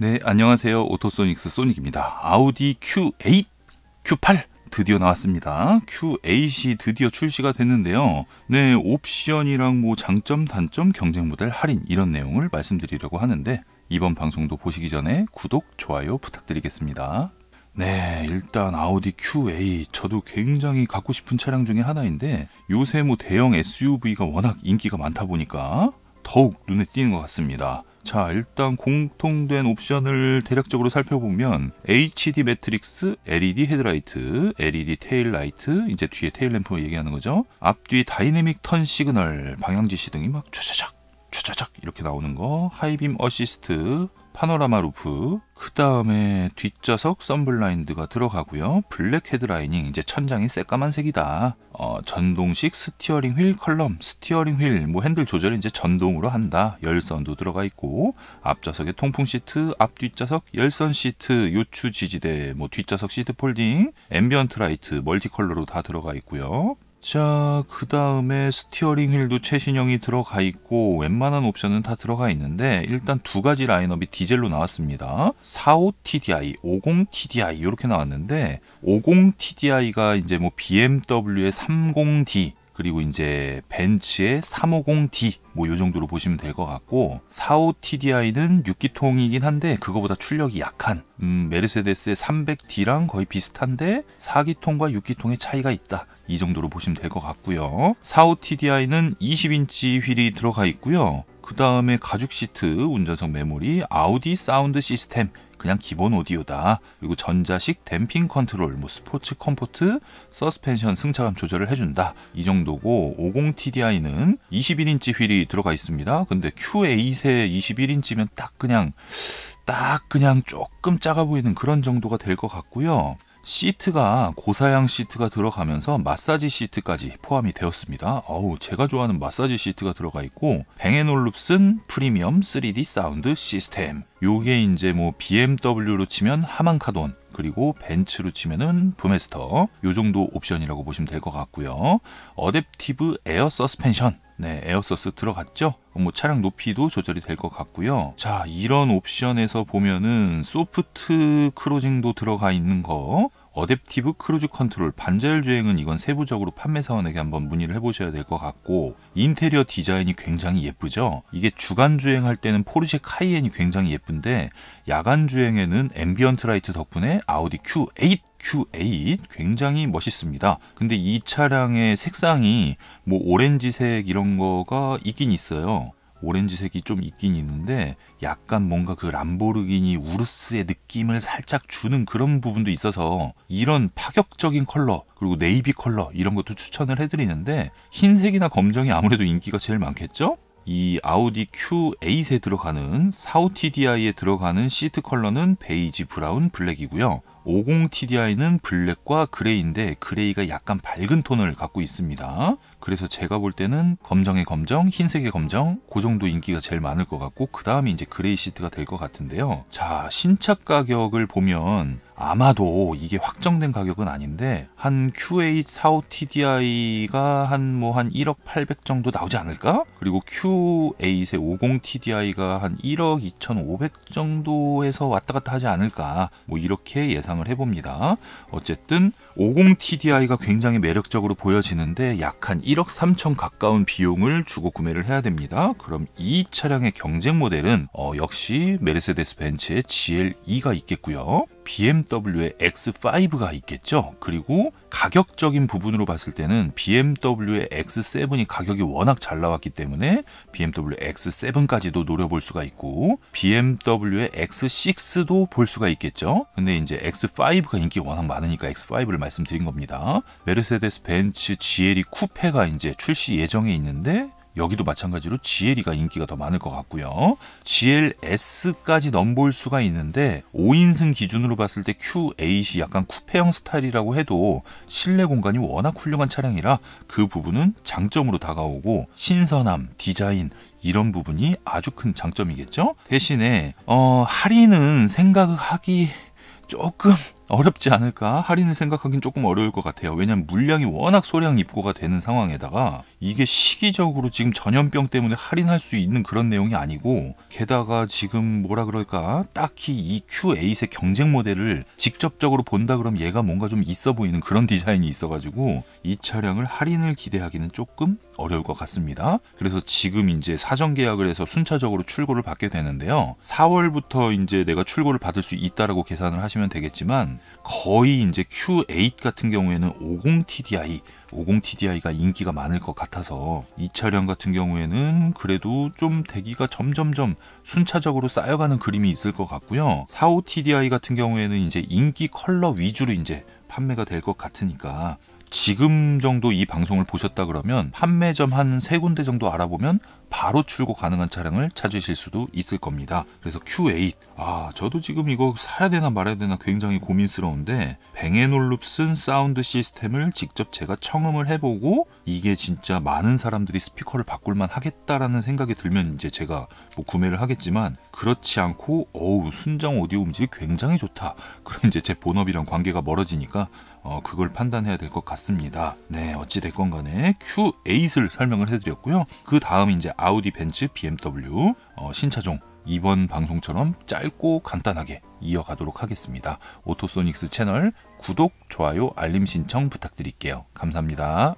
네, 안녕하세요. 오토소닉스 소닉입니다. 아우디 Q8, Q8 드디어 나왔습니다. Q8이 드디어 출시가 됐는데요. 네, 옵션이랑 뭐 장점, 단점, 경쟁 모델, 할인 이런 내용을 말씀드리려고 하는데 이번 방송도 보시기 전에 구독, 좋아요 부탁드리겠습니다. 네, 일단 아우디 Q8 저도 굉장히 갖고 싶은 차량 중에 하나인데 요새 뭐 대형 SUV가 워낙 인기가 많다 보니까 더욱 눈에 띄는 것 같습니다. 자, 일단 공통된 옵션을 대략적으로 살펴보면 HD 매트릭스, LED 헤드라이트, LED 테일 라이트, 이제 뒤에 테일 램프 얘기하는 거죠. 앞뒤 다이내믹 턴 시그널, 방향 지시 등이 막 촤촤작 촤촤작 이렇게 나오는 거, 하이빔 어시스트, 파노라마 루프, 그 다음에 뒷좌석 썬블라인드가 들어가고요. 블랙 헤드라이닝, 이제 천장이 새까만색이다. 어, 전동식 스티어링 휠 컬럼, 스티어링 휠, 뭐 핸들 조절 이제 전동으로 한다. 열선도 들어가 있고, 앞좌석에 통풍 시트, 앞뒷좌석 열선 시트, 요추 지지대, 뭐 뒷좌석 시트 폴딩, 앰비언트 라이트, 멀티컬러로 다 들어가 있고요. 자, 그 다음에 스티어링 휠도 최신형이 들어가 있고 웬만한 옵션은 다 들어가 있는데 일단 두 가지 라인업이 디젤로 나왔습니다. 45TDI, 50TDI 이렇게 나왔는데 50TDI가 이제 뭐 BMW의 30D 그리고 이제 벤츠의 350D 뭐 요 정도로 보시면 될 것 같고 45TDI는 6기통이긴 한데 그거보다 출력이 약한 음, 메르세데스의 300D랑 거의 비슷한데 4기통과 6기통의 차이가 있다 이 정도로 보시면 될 것 같고요. 45TDI는 20인치 휠이 들어가 있고요. 그 다음에 가죽 시트, 운전석 메모리, 아우디 사운드 시스템, 그냥 기본 오디오다. 그리고 전자식 댐핑 컨트롤, 뭐 스포츠 컴포트, 서스펜션 승차감 조절을 해준다. 이 정도고 50TDI는 21인치 휠이 들어가 있습니다. 근데 Q8에 21인치면 딱 그냥 딱 그냥 조금 작아 보이는 그런 정도가 될 것 같고요. 시트가 고사양 시트가 들어가면서 마사지 시트까지 포함이 되었습니다. 어우 제가 좋아하는 마사지 시트가 들어가 있고 뱅앤올룹슨 프리미엄 3D 사운드 시스템 요게 이제 뭐 BMW로 치면 하만카돈 그리고 벤츠로 치면은 부메스터 요 정도 옵션이라고 보시면 될 것 같고요. 어댑티브 에어 서스펜션 네, 에어서스 들어갔죠? 뭐 차량 높이도 조절이 될 것 같고요. 자, 이런 옵션에서 보면은 소프트 크로징도 들어가 있는 거, 어댑티브 크루즈 컨트롤 반자율 주행은 이건 세부적으로 판매 사원에게 한번 문의를 해보셔야 될 것 같고 인테리어 디자인이 굉장히 예쁘죠. 이게 주간 주행할 때는 포르쉐 카이엔이 굉장히 예쁜데 야간 주행에는 앰비언트 라이트 덕분에 아우디 Q8 Q8 굉장히 멋있습니다. 근데 이 차량의 색상이 뭐 오렌지색 이런 거가 있긴 있어요. 오렌지색이 좀 있긴 있는데 약간 뭔가 그 람보르기니 우르스의 느낌을 살짝 주는 그런 부분도 있어서 이런 파격적인 컬러 그리고 네이비 컬러 이런 것도 추천을 해드리는데 흰색이나 검정이 아무래도 인기가 제일 많겠죠? 이 아우디 Q8에 들어가는 사우티디아에 들어가는 시트 컬러는 베이지 브라운 블랙이고요. 50TDI는 블랙과 그레이인데 그레이가 약간 밝은 톤을 갖고 있습니다. 그래서 제가 볼 때는 검정의 검정, 흰색의 검정 그 정도 인기가 제일 많을 것 같고 그 다음이 이제 그레이 시트가 될 것 같은데요. 자 신차 가격을 보면 아마도 이게 확정된 가격은 아닌데 한 Q845TDI가 한 뭐 한 1억 800 정도 나오지 않을까? 그리고 Q8의 50TDI가 한 1억 2,500 정도에서 왔다 갔다 하지 않을까? 뭐 이렇게 예상. 예상을 해봅니다. 어쨌든 50 TDI가 굉장히 매력적으로 보여지는데 약한 1억 3천 가까운 비용을 주고 구매를 해야 됩니다. 그럼 이 차량의 경쟁 모델은 어, 역시 메르세데스 벤츠의 GL2가 있겠고요. BMW의 X5가 있겠죠. 그리고 가격적인 부분으로 봤을 때는 BMW의 X7이 가격이 워낙 잘 나왔기 때문에 BMW X7까지도 노려볼 수가 있고 BMW의 X6도 볼 수가 있겠죠. 근데 이제 X5가 인기 워낙 많으니까 X5를 말씀드린 겁니다. 메르세데스 벤츠 GLE 쿠페가 이제 출시 예정에 있는데 여기도 마찬가지로 GL이가 인기가 더 많을 것 같고요. GLS까지 넘볼 수가 있는데 5인승 기준으로 봤을 때 Q8이 약간 쿠페형 스타일이라고 해도 실내 공간이 워낙 훌륭한 차량이라 그 부분은 장점으로 다가오고 신선함, 디자인 이런 부분이 아주 큰 장점이겠죠. 대신에 어, 할인은 생각하기 조금 어렵지 않을까 할인을 생각하긴 조금 어려울 것 같아요 왜냐면 물량이 워낙 소량 입고가 되는 상황에다가 이게 시기적으로 지금 전염병 때문에 할인할 수 있는 그런 내용이 아니고 게다가 지금 뭐라 그럴까 딱히 이 Q8의 경쟁 모델을 직접적으로 본다 그럼 얘가 뭔가 좀 있어 보이는 그런 디자인이 있어가지고 이 차량을 할인을 기대하기는 조금 어려울 것 같습니다. 그래서 지금 이제 사전 계약을 해서 순차적으로 출고를 받게 되는데요. 4월부터 이제 내가 출고를 받을 수 있다라고 계산을 하시면 되겠지만 거의 이제 Q8 같은 경우에는 50TDI 50TDI가 인기가 많을 것 같아서 이 차량 같은 경우에는 그래도 좀 대기가 점점점 순차적으로 쌓여가는 그림이 있을 것 같고요. 45TDI 같은 경우에는 이제 인기 컬러 위주로 이제 판매가 될 것 같으니까 지금 정도 이 방송을 보셨다 그러면 판매점 한 세 군데 정도 알아보면 바로 출고 가능한 차량을 찾으실 수도 있을 겁니다. 그래서 Q8. 아, 저도 지금 이거 사야 되나 말아야 되나 굉장히 고민스러운데 뱅앤올룹슨 사운드 시스템을 직접 제가 청음을 해보고 이게 진짜 많은 사람들이 스피커를 바꿀만 하겠다라는 생각이 들면 이제 제가 뭐 구매를 하겠지만 그렇지 않고 어우 순정 오디오 음질이 굉장히 좋다. 그럼 이제 제 본업이랑 관계가 멀어지니까 어, 그걸 판단해야 될 것 같습니다. 네, 어찌됐건 간에 Q8을 설명을 해드렸고요. 그 다음 이제 아우디 벤츠, BMW, 어, 신차종 이번 방송처럼 짧고 간단하게 이어가도록 하겠습니다. 오토소닉스 채널 구독, 좋아요, 알림 신청 부탁드릴게요. 감사합니다.